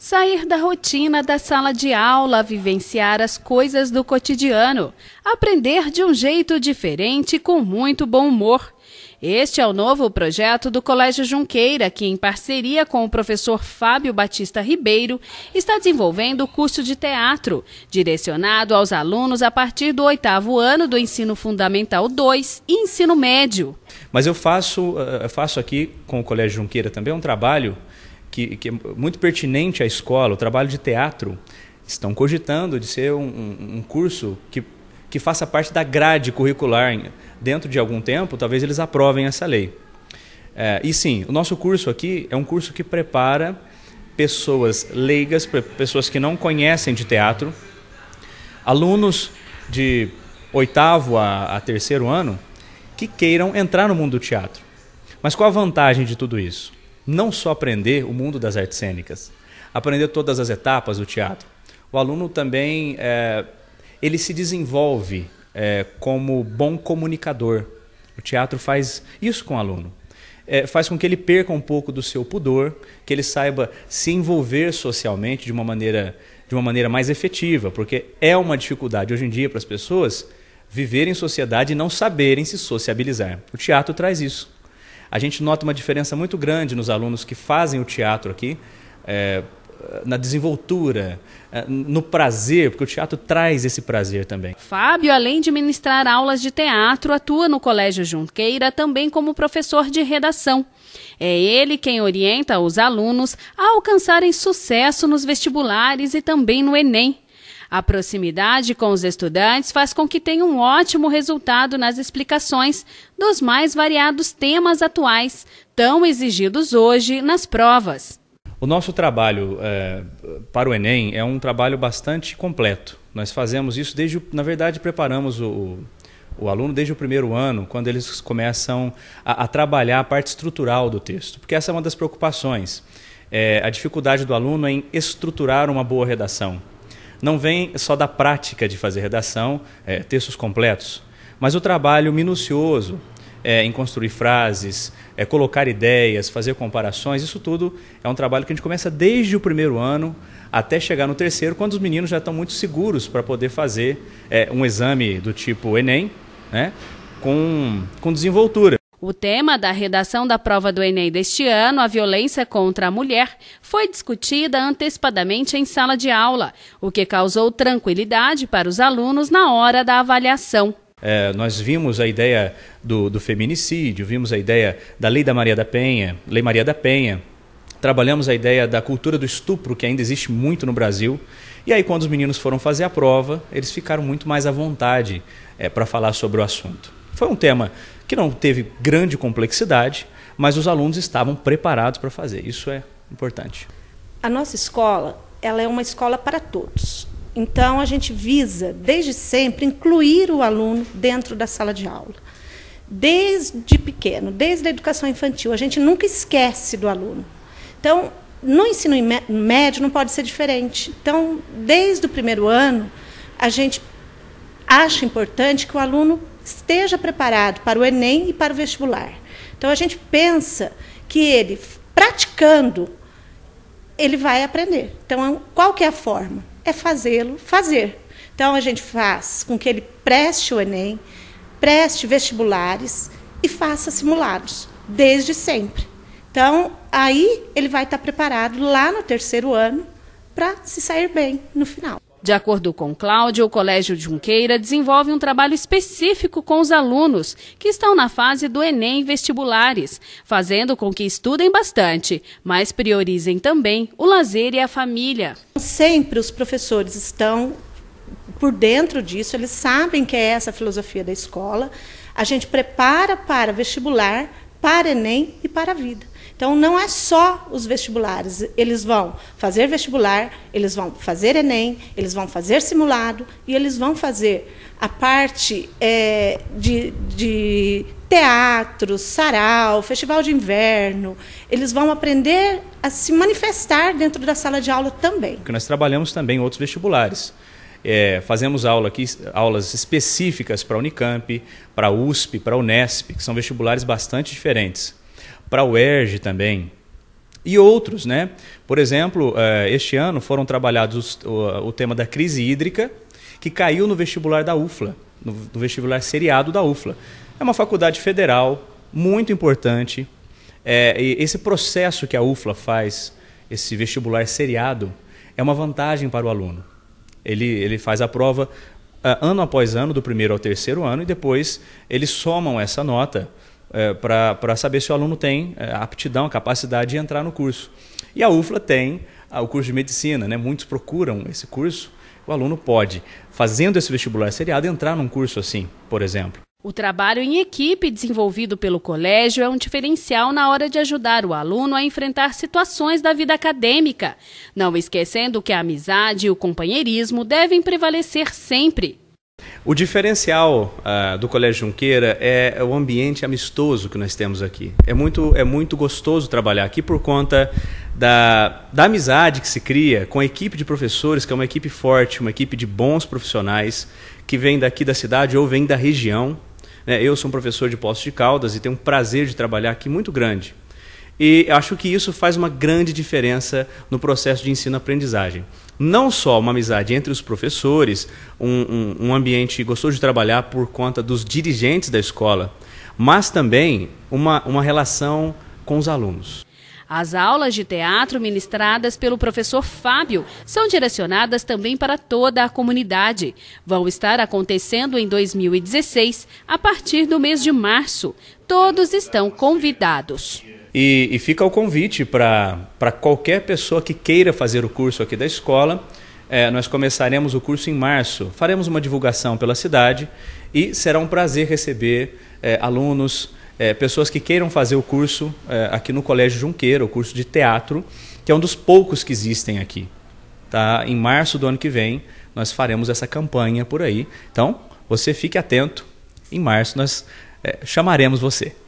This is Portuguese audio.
Sair da rotina da sala de aula, vivenciar as coisas do cotidiano, aprender de um jeito diferente com muito bom humor. Este é o novo projeto do Colégio Junqueira, que, em parceria com o professor Fábio Batista Ribeiro, está desenvolvendo o curso de teatro, direcionado aos alunos a partir do oitavo ano do ensino fundamental 2 e ensino médio. Mas eu faço, eh, eu faço aqui com o Colégio Junqueira também um trabalho que, que é muito pertinente à escola, o trabalho de teatro, estão cogitando de ser um, um, curso que, que faça parte da grade curricular. Dentro de algum tempo, talvez eles aprovem essa lei. É, e sim, o nosso curso aqui é um curso que prepara pessoas leigas, pessoas que não conhecem de teatro, alunos de oitavo a, a terceiro ano que queiram entrar no mundo do teatro. Mas qual a vantagem de tudo isso? não só aprender o mundo das artes cênicas, aprender todas as etapas do teatro. O aluno também é, ele se desenvolve é, como bom comunicador. O teatro faz isso com o aluno. É, faz com que ele perca um pouco do seu pudor, que ele saiba se envolver socialmente de uma maneira, de uma maneira mais efetiva, porque é uma dificuldade hoje em dia para as pessoas viverem em sociedade e não saberem se sociabilizar. O teatro traz isso a gente nota uma diferença muito grande nos alunos que fazem o teatro aqui, é, na desenvoltura, é, no prazer, porque o teatro traz esse prazer também. Fábio, além de ministrar aulas de teatro, atua no Colégio Junqueira também como professor de redação. É ele quem orienta os alunos a alcançarem sucesso nos vestibulares e também no Enem. A proximidade com os estudantes faz com que tenha um ótimo resultado nas explicações dos mais variados temas atuais, tão exigidos hoje nas provas. O nosso trabalho é, para o Enem é um trabalho bastante completo. Nós fazemos isso desde, na verdade, preparamos o, o aluno desde o primeiro ano, quando eles começam a, a, trabalhar a parte estrutural do texto, porque essa é uma das preocupações. É, a dificuldade do aluno é em estruturar uma boa redação não vem só da prática de fazer redação, é, textos completos, mas o trabalho minucioso é, em construir frases, é, colocar ideias, fazer comparações, isso tudo é um trabalho que a gente começa desde o primeiro ano até chegar no terceiro, quando os meninos já estão muito seguros para poder fazer é, um exame do tipo Enem, né, com, com desenvoltura. O tema da redação da prova do Enem deste ano, a violência contra a mulher, foi discutida antecipadamente em sala de aula, o que causou tranquilidade para os alunos na hora da avaliação. É, nós vimos a ideia do, do feminicídio, vimos a ideia da Lei da Maria da Penha, Lei Maria da Penha, trabalhamos a ideia da cultura do estupro, que ainda existe muito no Brasil. E aí, quando os meninos foram fazer a prova, eles ficaram muito mais à vontade é, para falar sobre o assunto. Foi um tema que não teve grande complexidade, mas os alunos estavam preparados para fazer. Isso é importante. A nossa escola, ela é uma escola para todos. Então a gente visa desde sempre incluir o aluno dentro da sala de aula. Desde pequeno, desde a educação infantil, a gente nunca esquece do aluno. Então, no ensino médio não pode ser diferente. Então, desde o primeiro ano, a gente acha importante que o aluno esteja preparado para o Enem e para o vestibular. Então a gente pensa que ele, praticando, ele vai aprender. Então, é qual que é a forma? É fazê-lo fazer. Então a gente faz com que ele preste o Enem, preste vestibulares e faça simulados, desde sempre. Então, aí ele vai estar preparado lá no terceiro ano para se sair bem no final. De acordo com Cláudio, o Colégio Junqueira desenvolve um trabalho específico com os alunos que estão na fase do Enem vestibulares, fazendo com que estudem bastante, mas priorizem também o lazer e a família. Sempre os professores estão por dentro disso, eles sabem que é essa a filosofia da escola. A gente prepara para vestibular, para Enem e para a vida. Então, não é só os vestibulares. Eles vão fazer vestibular, eles vão fazer Enem, eles vão fazer simulado e eles vão fazer a parte é, de, de teatro, sarau, festival de inverno. Eles vão aprender a se manifestar dentro da sala de aula também. Porque nós trabalhamos também outros vestibulares. É, fazemos aula aqui, aulas específicas para a Unicamp, para a USP, para a Unesp, que são vestibulares bastante diferentes para a UERJ também. E outros, né? Por exemplo, eh, este ano foram trabalhados o tema da crise hídrica, que caiu no vestibular da UFLA, no vestibular seriado da UFLA. É uma faculdade federal, muito importante. Eh, esse processo que a UFLA faz, esse vestibular seriado, é uma vantagem para o aluno. Ele, ele faz a prova eh, ano após ano, do primeiro ao terceiro ano, e depois eles somam essa nota é, para saber se o aluno tem é, aptidão, a capacidade de entrar no curso. E a UFLA tem ah, o curso de medicina, né? muitos procuram esse curso. O aluno pode, fazendo esse vestibular seriado, entrar num curso assim, por exemplo. O trabalho em equipe desenvolvido pelo colégio é um diferencial na hora de ajudar o aluno a enfrentar situações da vida acadêmica, não esquecendo que a amizade e o companheirismo devem prevalecer sempre. O diferencial uh, do Colégio Junqueira é o ambiente amistoso que nós temos aqui. É muito, é muito gostoso trabalhar aqui por conta da, da amizade que se cria com a equipe de professores, que é uma equipe forte, uma equipe de bons profissionais que vem daqui da cidade ou vem da região. Né? Eu sou um professor de Poços de Caldas e tenho um prazer de trabalhar aqui muito grande. E acho que isso faz uma grande diferença no processo de ensino-aprendizagem não só uma amizade entre os professores, um, um, um ambiente gostoso de trabalhar por conta dos dirigentes da escola, mas também uma, uma relação com os alunos. As aulas de teatro ministradas pelo professor Fábio são direcionadas também para toda a comunidade. Vão estar acontecendo em 2016, a partir do mês de março. Todos estão convidados. E, e fica o convite para qualquer pessoa que queira fazer o curso aqui da escola. É, nós começaremos o curso em março. Faremos uma divulgação pela cidade e será um prazer receber é, alunos, é, pessoas que queiram fazer o curso é, aqui no Colégio Junqueiro, o curso de teatro, que é um dos poucos que existem aqui. Tá? Em março do ano que vem, nós faremos essa campanha por aí. Então, você fique atento. Em março, nós é, chamaremos você.